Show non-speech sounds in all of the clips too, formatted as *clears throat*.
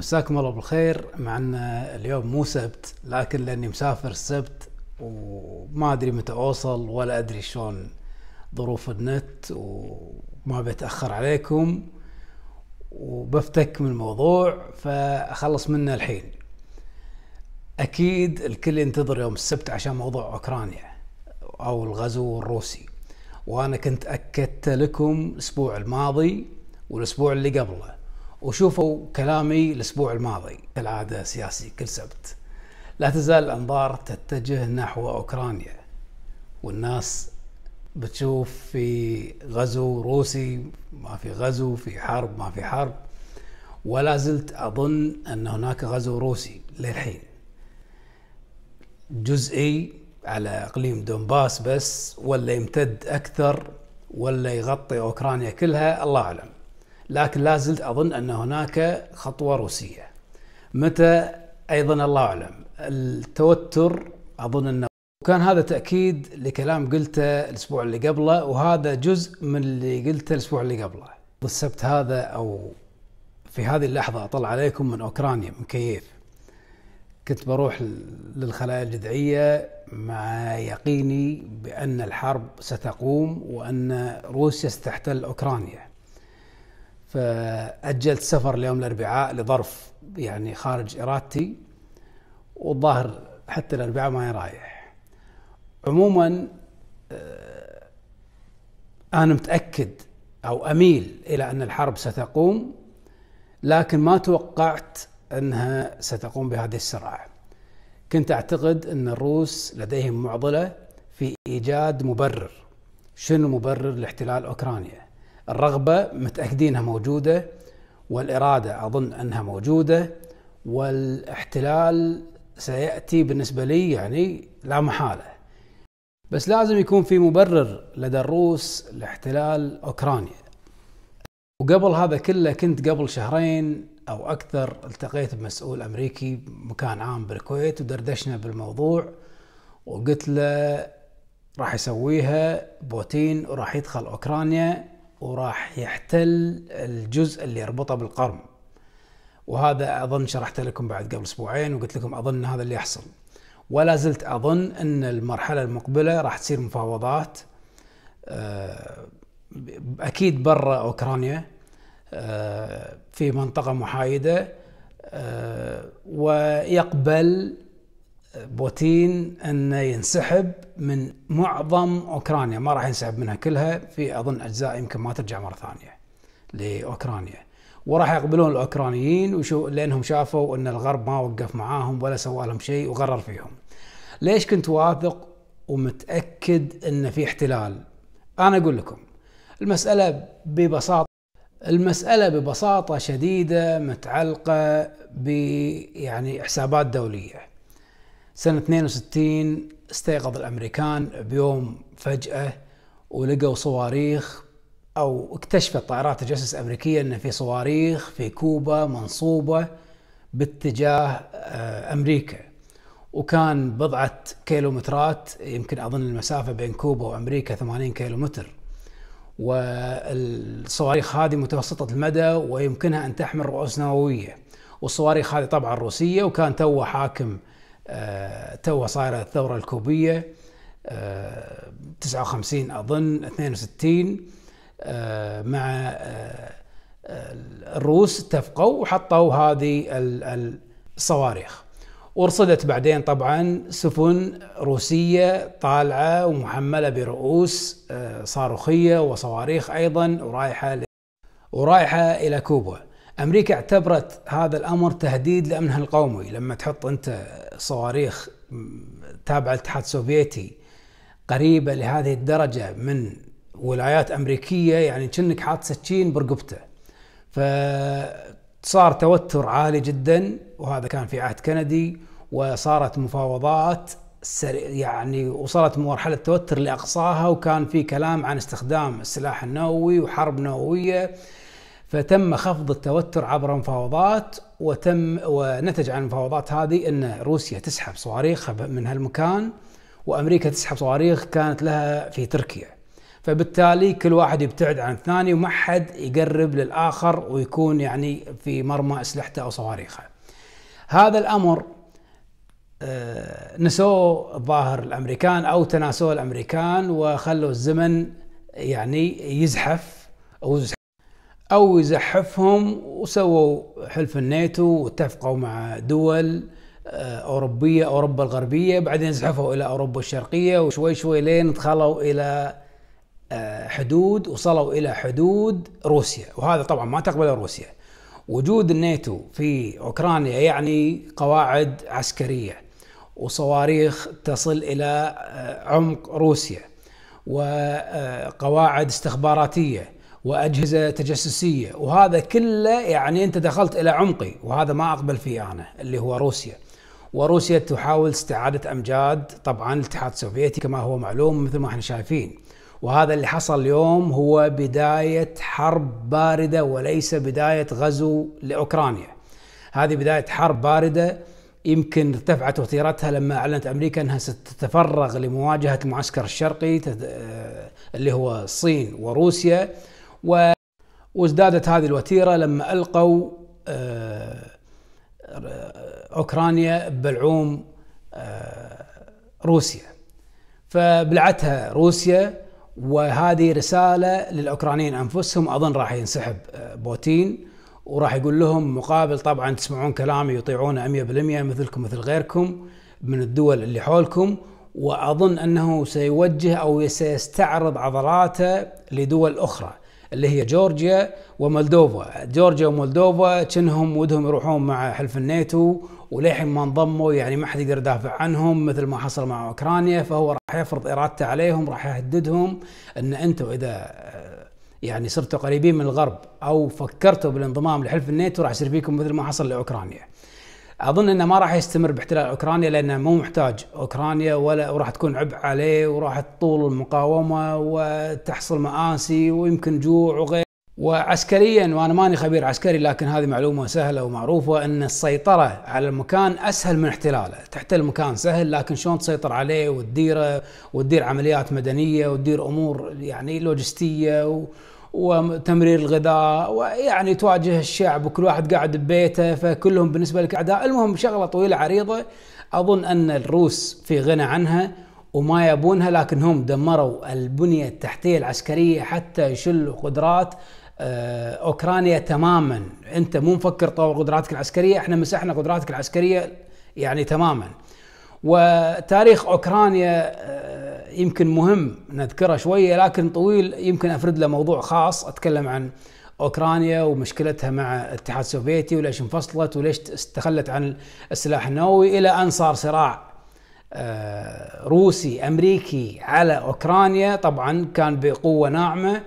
مساكم الله بالخير معنا اليوم مو سبت لكن لاني مسافر السبت وما ادري متى اوصل ولا ادري شلون ظروف النت وما بتاخر عليكم وبفتك من الموضوع فاخلص منه الحين اكيد الكل ينتظر يوم السبت عشان موضوع اوكرانيا او الغزو الروسي وانا كنت اكدت لكم الاسبوع الماضي والاسبوع اللي قبله وشوفوا كلامي الأسبوع الماضي كالعادة سياسي كل سبت لا تزال الأنظار تتجه نحو أوكرانيا والناس بتشوف في غزو روسي ما في غزو في حرب ما في حرب ولا زلت أظن أن هناك غزو روسي للحين جزئي على اقليم دونباس بس ولا يمتد اكثر ولا يغطي اوكرانيا كلها الله اعلم لكن لا زلت أظن أن هناك خطوة روسية متى أيضا الله أعلم التوتر أظن أنه وكان هذا تأكيد لكلام قلته الأسبوع اللي قبله وهذا جزء من اللي قلته الأسبوع اللي قبله السبت هذا أو في هذه اللحظة أطلع عليكم من أوكرانيا من كييف كنت بروح للخلايا الجذعية مع يقيني بأن الحرب ستقوم وأن روسيا ستحتل أوكرانيا فأجلت سفر ليوم الأربعاء لظرف يعني خارج إرادتي والظاهر حتى الأربعاء ما رايح عموما آه، أنا متأكد أو أميل إلى أن الحرب ستقوم لكن ما توقعت أنها ستقوم بهذه السرعة كنت أعتقد أن الروس لديهم معضلة في إيجاد مبرر شنو مبرر لاحتلال أوكرانيا الرغبة متأكدينها موجودة والإرادة أظن أنها موجودة والاحتلال سيأتي بالنسبة لي يعني لا محالة بس لازم يكون في مبرر لدى الروس لاحتلال أوكرانيا وقبل هذا كله كنت قبل شهرين أو أكثر التقيت بمسؤول أمريكي مكان عام بالكويت ودردشنا بالموضوع وقلت له راح يسويها بوتين وراح يدخل أوكرانيا وراح يحتل الجزء اللي يربطه بالقرن وهذا اظن شرحت لكم بعد قبل اسبوعين وقلت لكم اظن هذا اللي يحصل ولا زلت اظن ان المرحله المقبله راح تصير مفاوضات آه، اكيد برا اوكرانيا آه، في منطقه محايده آه، ويقبل بوتين انه ينسحب من معظم اوكرانيا ما راح ينسحب منها كلها في اظن اجزاء يمكن ما ترجع مره ثانيه لاوكرانيا وراح يقبلون الاوكرانيين وشو لانهم شافوا ان الغرب ما وقف معاهم ولا سوى لهم شيء وغرر فيهم. ليش كنت واثق ومتاكد ان في احتلال؟ انا اقول لكم المساله ببساطه المساله ببساطه شديده متعلقه ب يعني حسابات دوليه. سنة 62 استيقظ الأمريكان بيوم فجأة ولقوا صواريخ أو اكتشفت طائرات تجسس أمريكية أن في صواريخ في كوبا منصوبة باتجاه آه، أمريكا وكان بضعة كيلومترات يمكن أظن المسافة بين كوبا وأمريكا 80 كيلومتر والصواريخ هذه متوسطة المدى ويمكنها أن تحمل رؤوس نووية والصواريخ هذه طبعا روسية وكان توه حاكم آه، تو صايرة الثورة الكوبية 59 آه، أظن 62 آه، مع الروس اتفقوا وحطوا هذه الصواريخ ورصدت بعدين طبعا سفن روسية طالعة ومحملة برؤوس صاروخية وصواريخ أيضا ورايحة ورايحة إلى كوبا امريكا اعتبرت هذا الامر تهديد لامنها القومي لما تحط انت صواريخ تابعه للاتحاد السوفيتي قريبه لهذه الدرجه من ولايات امريكيه يعني كأنك حاط سكين برقبته فصار توتر عالي جدا وهذا كان في عهد كندي وصارت مفاوضات يعني وصلت مرحلة توتر لأقصاها وكان في كلام عن استخدام السلاح النووي وحرب نووية فتم خفض التوتر عبر مفاوضات وتم ونتج عن المفاوضات هذه ان روسيا تسحب صواريخها من هالمكان وامريكا تسحب صواريخ كانت لها في تركيا فبالتالي كل واحد يبتعد عن الثاني وما حد يقرب للاخر ويكون يعني في مرمى اسلحته او صواريخه. هذا الامر آه، نسوه الظاهر الامريكان او تناسوه الامريكان وخلوا الزمن يعني يزحف او او يزحفهم وسووا حلف الناتو واتفقوا مع دول آه، اوروبيه اوروبا الغربيه بعدين زحفوا الى اوروبا الشرقيه وشوي شوي لين دخلوا الى آه، حدود وصلوا الى حدود روسيا وهذا طبعا ما تقبله روسيا وجود الناتو في اوكرانيا يعني قواعد عسكريه وصواريخ تصل الى آه، عمق روسيا وقواعد استخباراتيه واجهزه تجسسيه وهذا كله يعني انت دخلت الى عمقي وهذا ما اقبل فيه انا اللي هو روسيا وروسيا تحاول استعاده امجاد طبعا الاتحاد السوفيتي كما هو معلوم مثل ما احنا شايفين وهذا اللي حصل اليوم هو بدايه حرب بارده وليس بدايه غزو لاوكرانيا هذه بدايه حرب بارده يمكن ارتفعت وتيرتها لما اعلنت امريكا انها ستتفرغ لمواجهه المعسكر الشرقي آه، اللي هو الصين وروسيا و... وازدادت هذه الوتيرة لما ألقوا آه، أوكرانيا بلعوم آه، روسيا فبلعتها روسيا وهذه رسالة للأوكرانيين أنفسهم أظن راح ينسحب آه، بوتين وراح يقول لهم مقابل طبعا تسمعون كلامي يطيعونه 100% مثلكم مثل غيركم من الدول اللي حولكم وأظن أنه سيوجه أو سيستعرض عضلاته لدول أخرى اللي هي جورجيا ومولدوفا جورجيا ومولدوفا كنهم ودهم يروحون مع حلف الناتو وللحين ما انضموا يعني ما حد يقدر يدافع عنهم مثل ما حصل مع اوكرانيا فهو راح يفرض ارادته عليهم راح يهددهم ان انتم اذا آه، يعني صرتوا قريبين من الغرب او فكرتوا بالانضمام لحلف الناتو راح يصير فيكم مثل ما حصل لاوكرانيا. اظن انه ما راح يستمر باحتلال اوكرانيا لانه مو محتاج اوكرانيا ولا وراح تكون عبء عليه وراح تطول المقاومه وتحصل مآسي ويمكن جوع وغيره وعسكريا وانا ماني خبير عسكري لكن هذه معلومه سهله ومعروفه ان السيطره على المكان اسهل من احتلاله، تحتل مكان سهل لكن شلون تسيطر عليه وتديره وتدير عمليات مدنيه وتدير امور يعني لوجستيه و... وتمرير الغذاء ويعني تواجه الشعب وكل واحد قاعد ببيته فكلهم بالنسبة لك أعداء المهم شغلة طويلة عريضة أظن أن الروس في غنى عنها وما يبونها لكن هم دمروا البنية التحتية العسكرية حتى يشلوا قدرات آه، أوكرانيا تماما أنت مو مفكر طور قدراتك العسكرية احنا مسحنا قدراتك العسكرية يعني تماما وتاريخ اوكرانيا آه، يمكن مهم نذكره شويه لكن طويل يمكن افرد له موضوع خاص اتكلم عن اوكرانيا ومشكلتها مع الاتحاد السوفيتي وليش انفصلت وليش استخلت عن السلاح النووي الى ان صار صراع آه، روسي امريكي على اوكرانيا طبعا كان بقوه ناعمه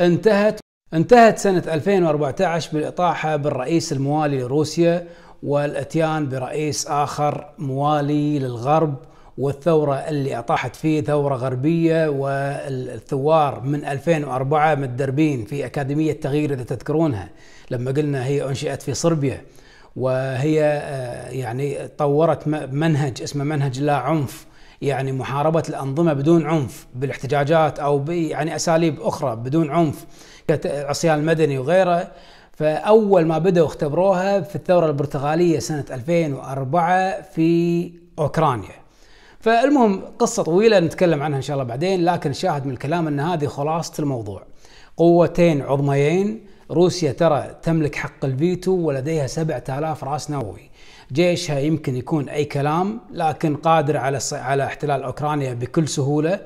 انتهت انتهت سنه 2014 بالاطاحه بالرئيس الموالي لروسيا والاتيان برئيس اخر موالي للغرب والثورة اللي أطاحت فيه ثورة غربية والثوار من 2004 متدربين في أكاديمية تغيير إذا تذكرونها لما قلنا هي أنشئت في صربيا وهي آه، يعني طورت منهج اسمه منهج لا عنف يعني محاربة الأنظمة بدون عنف بالاحتجاجات أو يعني أساليب أخرى بدون عنف كالعصيان المدني وغيره فأول ما بدأوا اختبروها في الثورة البرتغالية سنة 2004 في أوكرانيا فالمهم قصة طويلة نتكلم عنها إن شاء الله بعدين لكن الشاهد من الكلام أن هذه خلاصة الموضوع قوتين عظميين روسيا ترى تملك حق الفيتو ولديها 7000 راس نووي جيشها يمكن يكون اي كلام لكن قادر على على احتلال اوكرانيا بكل سهوله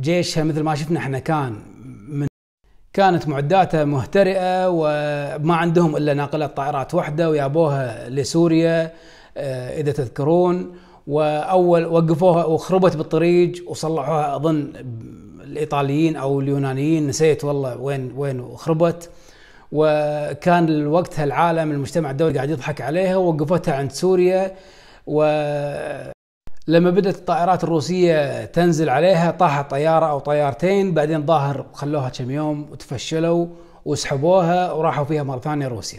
جيشها مثل ما شفنا احنا كان كانت معداته مهترئه وما عندهم الا ناقلات طائرات واحده ويابوها لسوريا آه، اذا تذكرون واول وقفوها وخربت بالطريق وصلحوها اظن الايطاليين او اليونانيين نسيت والله وين وين وخربت وكان وقتها العالم المجتمع الدولي قاعد يضحك عليها ووقفتها عند سوريا و لما بدأت الطائرات الروسية تنزل عليها طاحت طيارة أو طيارتين بعدين ظاهر خلوها كم يوم وتفشلوا وسحبوها وراحوا فيها مرة ثانية روسيا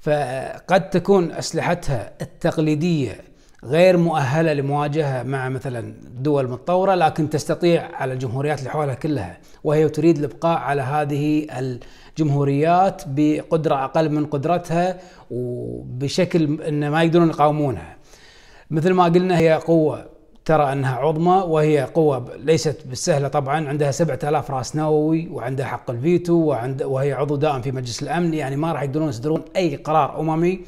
فقد تكون أسلحتها التقليدية غير مؤهلة لمواجهة مع مثلا دول متطورة لكن تستطيع على الجمهوريات اللي حولها كلها وهي تريد الإبقاء على هذه الجمهوريات بقدرة أقل من قدرتها وبشكل انه ما يقدرون يقاومونها مثل ما قلنا هي قوة ترى أنها عظمى وهي قوة ليست بالسهلة طبعا عندها 7000 رأس نووي وعندها حق الفيتو وعند وهي عضو دائم في مجلس الأمن يعني ما راح يقدرون يصدرون أي قرار أممي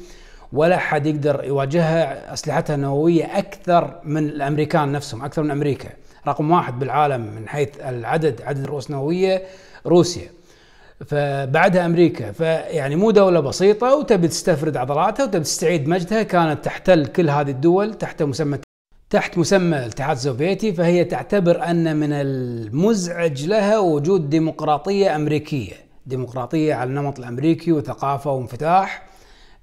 ولا حد يقدر يواجهها أسلحتها النووية أكثر من الأمريكان نفسهم أكثر من أمريكا رقم واحد بالعالم من حيث العدد عدد الرؤوس النووية روسيا فبعدها امريكا فيعني مو دوله بسيطه وتبي تستفرد عضلاتها وتبي تستعيد مجدها كانت تحتل كل هذه الدول تحت مسمى تحت مسمى الاتحاد السوفيتي فهي تعتبر ان من المزعج لها وجود ديمقراطيه امريكيه ديمقراطيه على النمط الامريكي وثقافه وانفتاح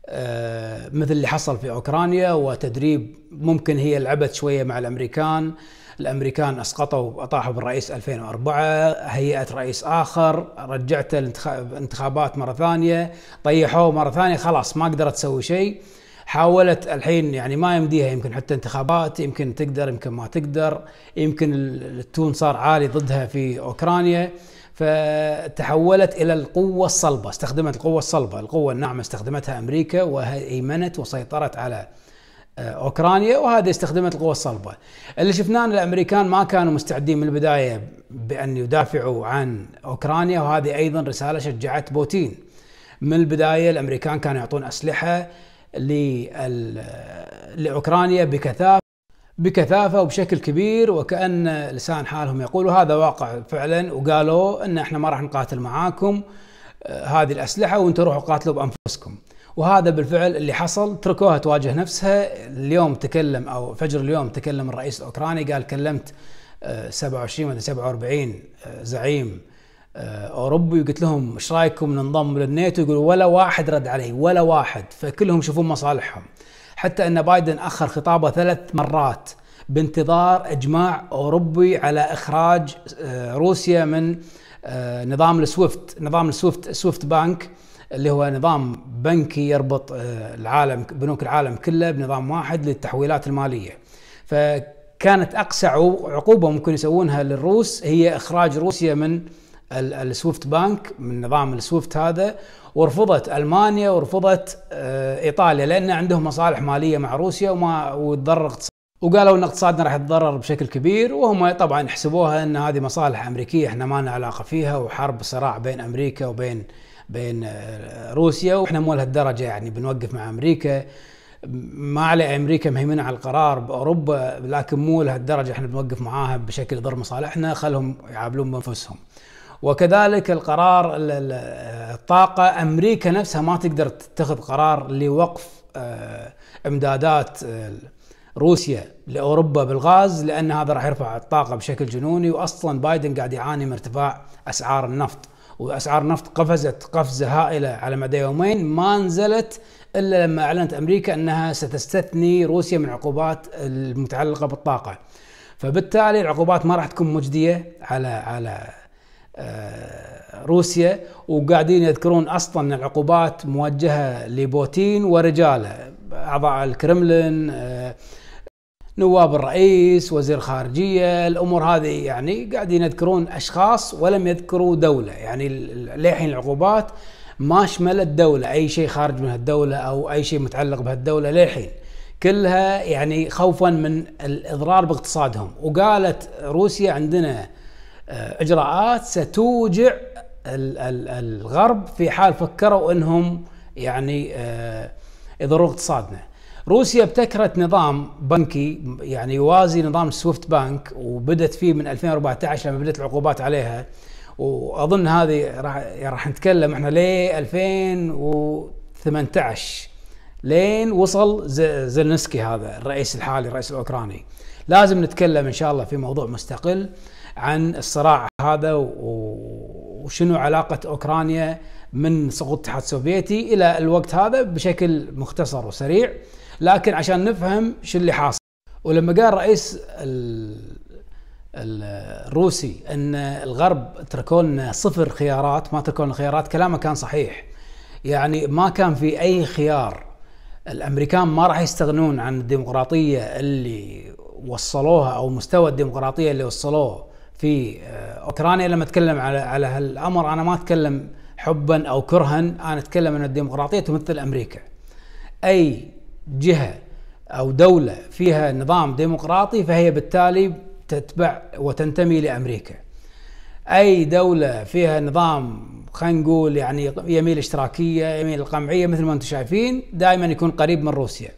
آه، مثل اللي حصل في اوكرانيا وتدريب ممكن هي لعبت شويه مع الامريكان الامريكان اسقطوا اطاحوا بالرئيس 2004 هيئه رئيس اخر رجعت الانتخابات مره ثانيه طيحوه مره ثانيه خلاص ما قدرت تسوي شيء حاولت الحين يعني ما يمديها يمكن حتى انتخابات يمكن تقدر يمكن ما تقدر يمكن التون صار عالي ضدها في اوكرانيا فتحولت الى القوه الصلبه استخدمت القوه الصلبه القوه الناعمه استخدمتها امريكا وهيمنت وسيطرت على آه، اوكرانيا وهذا استخدمت القوى الصلبه. اللي شفناه ان الامريكان ما كانوا مستعدين من البدايه بان يدافعوا عن اوكرانيا وهذه ايضا رساله شجعت بوتين. من البدايه الامريكان كانوا يعطون اسلحه آه، لاوكرانيا بكثافه بكثافه وبشكل كبير وكان لسان حالهم يقول هذا واقع فعلا وقالوا ان احنا ما راح نقاتل معاكم آه، هذه الاسلحه وانتم روحوا قاتلوا بانفسكم. وهذا بالفعل اللي حصل تركوها تواجه نفسها اليوم تكلم او فجر اليوم تكلم الرئيس الاوكراني قال كلمت 27 آه، ولا 47 آه، زعيم آه، اوروبي وقلت لهم ايش رايكم ننضم للناتو يقولوا ولا واحد رد علي ولا واحد فكلهم يشوفون مصالحهم حتى ان بايدن اخر خطابه ثلاث مرات بانتظار اجماع اوروبي على اخراج روسيا من نظام السويفت نظام السويفت سويفت بانك اللي هو نظام بنكي يربط آه، العالم بنوك العالم كله بنظام واحد للتحويلات الماليه فكانت اقسى عقوبه ممكن يسوونها للروس هي اخراج روسيا من السويفت بانك من نظام السويفت هذا ورفضت المانيا ورفضت آه، ايطاليا لان عندهم مصالح ماليه مع روسيا وما وتضرر وقالوا ان اقتصادنا راح يتضرر بشكل كبير وهم طبعا حسبوها ان هذه مصالح امريكيه احنا ما لنا علاقه فيها وحرب صراع بين امريكا وبين بين آه، روسيا واحنا مو لهالدرجه يعني بنوقف مع امريكا ما على امريكا مهيمنه على القرار باوروبا لكن مو لهالدرجه احنا بنوقف معاها بشكل ضر مصالحنا خلهم يعابلون بانفسهم. وكذلك القرار الطاقه امريكا نفسها ما تقدر تتخذ قرار لوقف آه، امدادات آه، روسيا لاوروبا بالغاز لان هذا راح يرفع الطاقه بشكل جنوني واصلا بايدن قاعد يعاني من ارتفاع اسعار النفط. واسعار النفط قفزت قفزه هائله على مدى يومين ما نزلت الا لما اعلنت امريكا انها ستستثني روسيا من العقوبات المتعلقه بالطاقه. فبالتالي العقوبات ما راح تكون مجديه على على آه، روسيا وقاعدين يذكرون اصلا ان العقوبات موجهه لبوتين ورجاله اعضاء الكرملين آه، نواب الرئيس وزير خارجية الأمور هذه يعني قاعدين يذكرون أشخاص ولم يذكروا دولة يعني لحين العقوبات ما شملت دولة أي شيء خارج من الدولة أو أي شيء متعلق بهالدولة لحين كلها يعني خوفا من الإضرار باقتصادهم وقالت روسيا عندنا آه، إجراءات ستوجع الغرب في حال فكروا أنهم يعني آه، يضروا اقتصادنا روسيا ابتكرت نظام بنكي يعني يوازي نظام سويفت بانك وبدت فيه من 2014 لما بدات العقوبات عليها واظن هذه راح يعني راح نتكلم احنا ليه 2018 لين وصل زلنسكي هذا الرئيس الحالي الرئيس الاوكراني لازم نتكلم ان شاء الله في موضوع مستقل عن الصراع هذا وشنو علاقه اوكرانيا من سقوط الاتحاد السوفيتي الى الوقت هذا بشكل مختصر وسريع لكن عشان نفهم شو اللي حاصل ولما قال رئيس الروسي ان الغرب تركوا لنا صفر خيارات ما تركوا لنا خيارات كلامه كان صحيح يعني ما كان في اي خيار الامريكان ما راح يستغنون عن الديمقراطيه اللي وصلوها او مستوى الديمقراطيه اللي وصلوه في آه، اوكرانيا لما اتكلم على على هالامر انا ما اتكلم حبا او كرها انا اتكلم ان الديمقراطيه تمثل امريكا اي جهه او دوله فيها نظام ديمقراطي فهي بالتالي تتبع وتنتمي لامريكا. اي دوله فيها نظام خلينا نقول يعني يميل اشتراكيه، يميل القمعيه مثل ما انتم شايفين دائما يكون قريب من روسيا.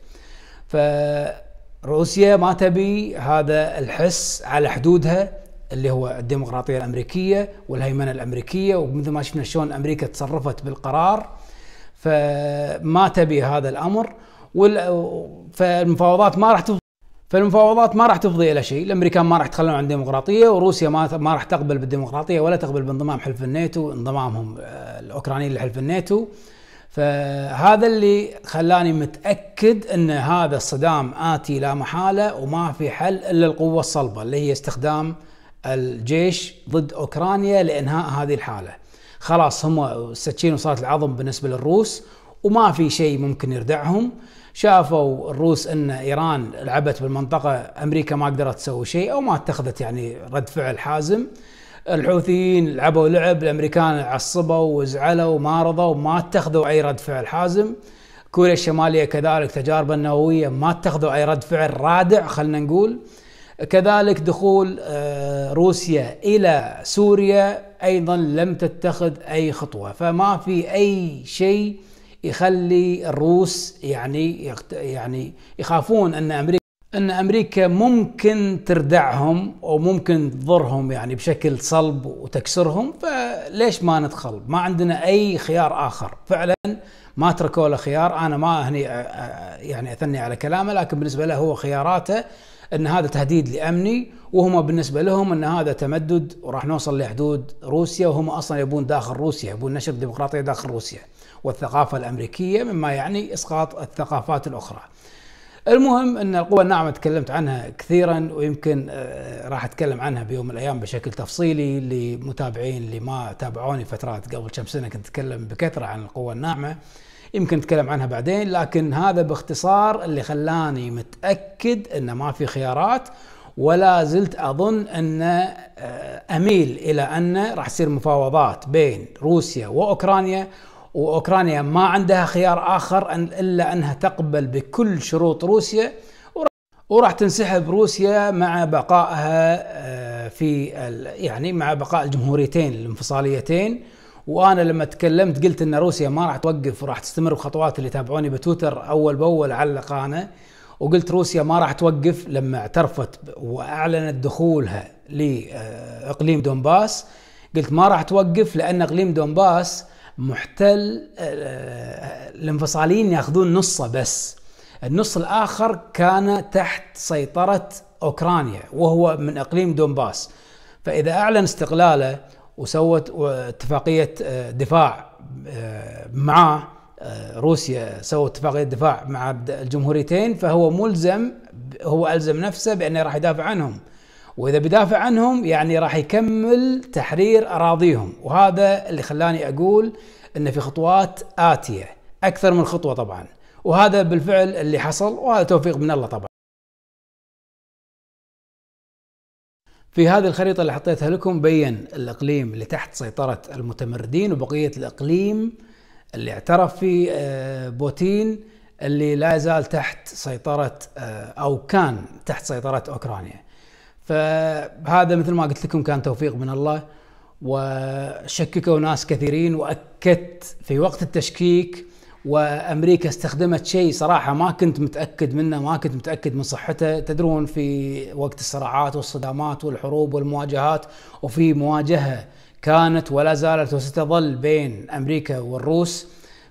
فروسيا ما تبي هذا الحس على حدودها اللي هو الديمقراطيه الامريكيه والهيمنه الامريكيه ومثل ما شفنا شلون امريكا تصرفت بالقرار فما تبي هذا الامر فالمفاوضات ما راح تفضي فالمفاوضات ما راح تفضي الى شيء، الامريكان ما راح يتخلون عن الديمقراطيه وروسيا ما ما راح تقبل بالديمقراطيه ولا تقبل بانضمام حلف الناتو، انضمامهم آه، الاوكرانيين لحلف الناتو. فهذا اللي خلاني متاكد ان هذا الصدام اتي لا محاله وما في حل الا القوه الصلبه اللي هي استخدام الجيش ضد اوكرانيا لانهاء هذه الحاله. خلاص هم السكين وصارت العظم بالنسبه للروس وما في شيء ممكن يردعهم شافوا الروس ان ايران لعبت بالمنطقه امريكا ما قدرت تسوي شيء او ما اتخذت يعني رد فعل حازم الحوثيين لعبوا لعب الامريكان عصبوا وزعلوا وما رضوا ما اتخذوا اي رد فعل حازم كوريا الشماليه كذلك تجارب النوويه ما اتخذوا اي رد فعل رادع خلينا نقول كذلك دخول آه، روسيا الى سوريا ايضا لم تتخذ اي خطوه فما في اي شيء يخلي الروس يعني يعني يخافون ان امريكا ان امريكا ممكن تردعهم وممكن تضرهم يعني بشكل صلب وتكسرهم فليش ما ندخل؟ ما عندنا اي خيار اخر، فعلا ما تركوا له خيار، انا ما هني يعني اثني على كلامه لكن بالنسبه له هو خياراته ان هذا تهديد لامني وهم بالنسبه لهم ان هذا تمدد وراح نوصل لحدود روسيا وهم اصلا يبون داخل روسيا، يبون نشر ديمقراطيه داخل روسيا. والثقافة الأمريكية مما يعني إسقاط الثقافات الأخرى المهم أن القوى الناعمة تكلمت عنها كثيرا ويمكن آه، راح أتكلم عنها بيوم من الأيام بشكل تفصيلي لمتابعين اللي ما تابعوني فترات قبل كم سنة كنت أتكلم بكثرة عن القوى الناعمة يمكن نتكلم عنها بعدين لكن هذا باختصار اللي خلاني متأكد أن ما في خيارات ولا زلت اظن ان آه، اميل الى ان راح تصير مفاوضات بين روسيا واوكرانيا واوكرانيا ما عندها خيار اخر أن الا انها تقبل بكل شروط روسيا وراح تنسحب روسيا مع بقائها آه، في يعني مع بقاء الجمهوريتين الانفصاليتين وانا لما تكلمت قلت ان روسيا ما راح توقف وراح تستمر بخطوات اللي تابعوني بتويتر اول باول على القناه وقلت روسيا ما راح توقف لما اعترفت واعلنت دخولها لاقليم دونباس قلت ما راح توقف لان اقليم دونباس محتل آه، آه، الانفصاليين ياخذون نصه بس النص الاخر كان تحت سيطره اوكرانيا وهو من اقليم دونباس فاذا اعلن استقلاله وسوت اتفاقيه آه، دفاع معاه روسيا سوت اتفاقيه دفاع مع الجمهوريتين فهو ملزم هو الزم نفسه بانه راح يدافع عنهم واذا بدافع عنهم يعني راح يكمل تحرير اراضيهم وهذا اللي خلاني اقول ان في خطوات اتيه اكثر من خطوه طبعا وهذا بالفعل اللي حصل وهذا توفيق من الله طبعا في هذه الخريطة اللي حطيتها لكم بين الإقليم اللي تحت سيطرة المتمردين وبقية الإقليم اللي اعترف فيه آه، بوتين اللي لا يزال تحت سيطرة آه، أو كان تحت سيطرة أوكرانيا فهذا مثل ما قلت لكم كان توفيق من الله وشككوا ناس كثيرين واكدت في وقت التشكيك وامريكا استخدمت شيء صراحه ما كنت متاكد منه ما كنت متاكد من صحته تدرون في وقت الصراعات والصدامات والحروب والمواجهات وفي مواجهه كانت ولا زالت وستظل بين امريكا والروس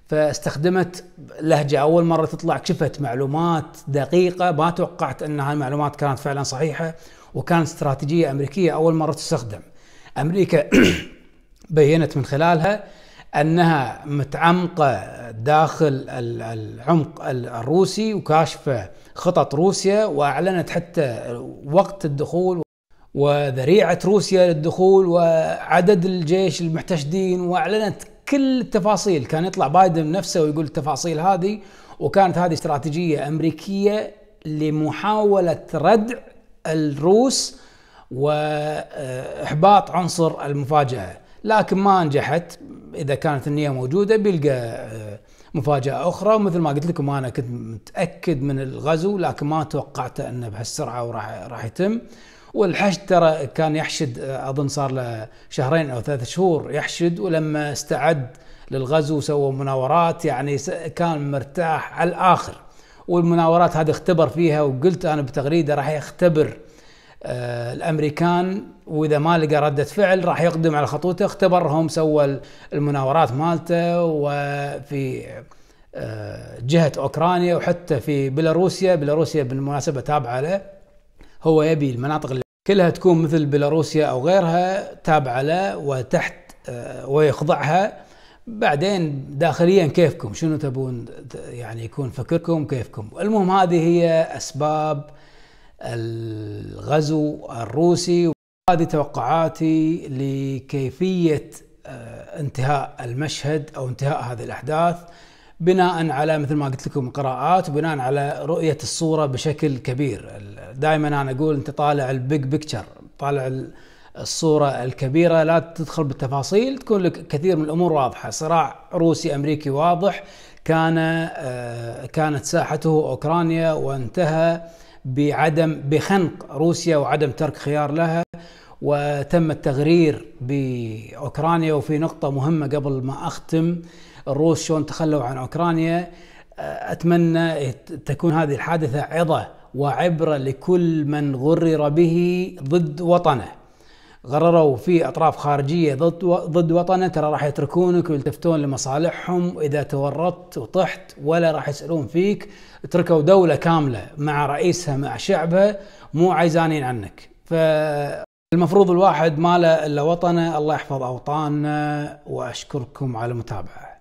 فاستخدمت لهجه اول مره تطلع كشفت معلومات دقيقه ما توقعت ان هاي المعلومات كانت فعلا صحيحه وكان استراتيجية أمريكية أول مرة تستخدم أمريكا *clears throat* بينت من خلالها أنها متعمقة داخل العمق الروسي وكاشفة خطط روسيا وأعلنت حتى وقت الدخول وذريعة روسيا للدخول وعدد الجيش المحتشدين وأعلنت كل التفاصيل كان يطلع بايدن نفسه ويقول التفاصيل هذه وكانت هذه استراتيجية أمريكية لمحاولة ردع الروس واحباط عنصر المفاجاه لكن ما نجحت اذا كانت النيه موجوده بيلقى آه، مفاجاه اخرى ومثل ما قلت لكم انا كنت متاكد من الغزو لكن ما توقعت انه بهالسرعه وراح راح يتم والحشد ترى كان يحشد آه، اظن صار له شهرين او ثلاث شهور يحشد ولما استعد للغزو سوى مناورات يعني كان مرتاح على الاخر والمناورات هذه اختبر فيها وقلت انا بتغريده راح يختبر آه، الامريكان واذا ما لقى رده فعل راح يقدم على خطوته اختبرهم سوى المناورات مالته وفي آه، جهه اوكرانيا وحتى في بيلاروسيا بيلاروسيا بالمناسبه تابعه له هو يبي المناطق اللي كلها تكون مثل بيلاروسيا او غيرها تابعه له وتحت آه، ويخضعها بعدين داخليا كيفكم شنو تبون يعني يكون فكركم كيفكم المهم هذه هي أسباب الغزو الروسي هذه توقعاتي لكيفية آه، انتهاء المشهد أو انتهاء هذه الأحداث بناء على مثل ما قلت لكم قراءات وبناء على رؤية الصورة بشكل كبير دائما أنا أقول أنت طالع البيج بيكتشر طالع الصورة الكبيرة لا تدخل بالتفاصيل تكون لك كثير من الأمور واضحة صراع روسي أمريكي واضح كان آه، كانت ساحته أوكرانيا وانتهى بعدم بخنق روسيا وعدم ترك خيار لها وتم التغرير باوكرانيا وفي نقطه مهمه قبل ما اختم الروس شلون تخلوا عن اوكرانيا آه، اتمنى تكون هذه الحادثه عظه وعبره لكل من غرر به ضد وطنه غرروا في اطراف خارجيه ضد ضد وطنه ترى راح يتركونك ويلتفتون لمصالحهم اذا تورطت وطحت ولا راح يسالون فيك تركوا دوله كامله مع رئيسها مع شعبها مو عايزانين عنك فالمفروض الواحد ما له الا وطنه الله يحفظ اوطاننا واشكركم على المتابعه